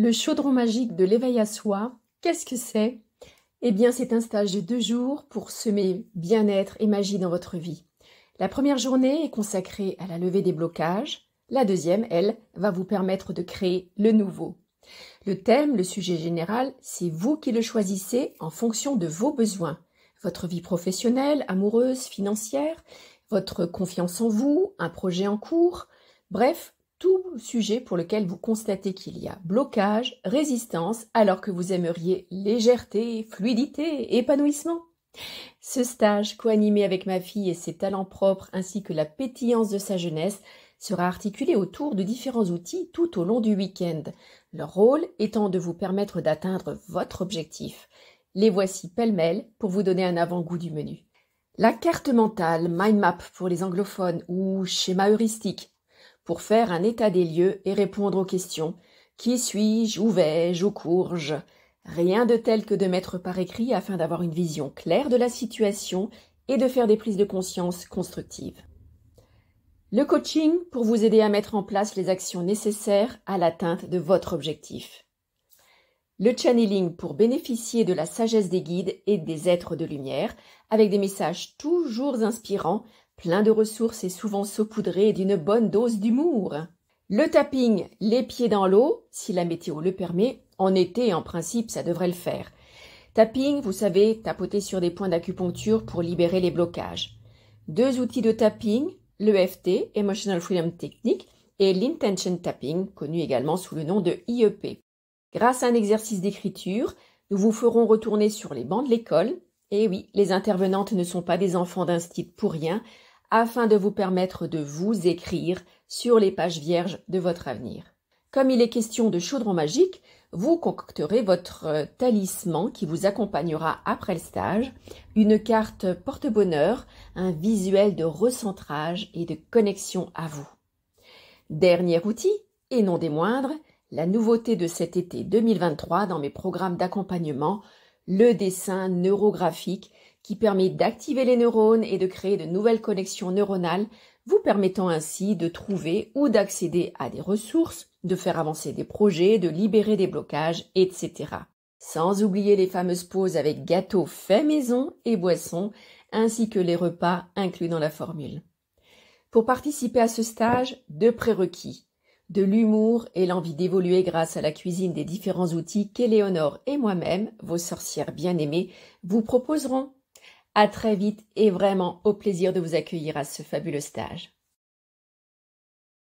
Le chaudron magique de l'éveil à soi, qu'est-ce que c'est Eh bien, c'est un stage de deux jours pour semer bien-être et magie dans votre vie. La première journée est consacrée à la levée des blocages. La deuxième, elle, va vous permettre de créer le nouveau. Le thème, le sujet général, c'est vous qui le choisissez en fonction de vos besoins. Votre vie professionnelle, amoureuse, financière, votre confiance en vous, un projet en cours. Bref, tout sujet pour lequel vous constatez qu'il y a blocage, résistance, alors que vous aimeriez légèreté, fluidité, épanouissement. Ce stage, coanimé avec ma fille et ses talents propres ainsi que la pétillance de sa jeunesse, sera articulé autour de différents outils tout au long du week-end, leur rôle étant de vous permettre d'atteindre votre objectif. Les voici pêle-mêle pour vous donner un avant-goût du menu. La carte mentale, mind map pour les anglophones ou schéma heuristique, pour faire un état des lieux et répondre aux questions. Qui suis-je Où vais-je Où cours-je Rien de tel que de mettre par écrit afin d'avoir une vision claire de la situation et de faire des prises de conscience constructives. Le coaching pour vous aider à mettre en place les actions nécessaires à l'atteinte de votre objectif. Le channeling pour bénéficier de la sagesse des guides et des êtres de lumière avec des messages toujours inspirants plein de ressources et souvent saupoudré d'une bonne dose d'humour. Le tapping, les pieds dans l'eau, si la météo le permet, en été en principe ça devrait le faire. Tapping, vous savez, tapoter sur des points d'acupuncture pour libérer les blocages. Deux outils de tapping, l'EFT, Emotional Freedom Technique, et l'Intention Tapping, connu également sous le nom de IEP. Grâce à un exercice d'écriture, nous vous ferons retourner sur les bancs de l'école. Et eh oui, les intervenantes ne sont pas des enfants d'un style pour rien afin de vous permettre de vous écrire sur les pages vierges de votre avenir. Comme il est question de chaudron magique, vous concocterez votre euh, talisman qui vous accompagnera après le stage, une carte porte-bonheur, un visuel de recentrage et de connexion à vous. Dernier outil, et non des moindres, la nouveauté de cet été 2023 dans mes programmes d'accompagnement, le dessin neurographique qui permet d'activer les neurones et de créer de nouvelles connexions neuronales, vous permettant ainsi de trouver ou d'accéder à des ressources, de faire avancer des projets, de libérer des blocages, etc. Sans oublier les fameuses pauses avec gâteaux faits maison et boissons, ainsi que les repas inclus dans la formule. Pour participer à ce stage, deux prérequis de l'humour et l'envie d'évoluer grâce à la cuisine des différents outils qu'Éléonore et moi-même, vos sorcières bien-aimées, vous proposerons. À très vite et vraiment au plaisir de vous accueillir à ce fabuleux stage.